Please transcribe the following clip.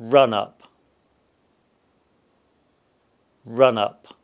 run up, run up.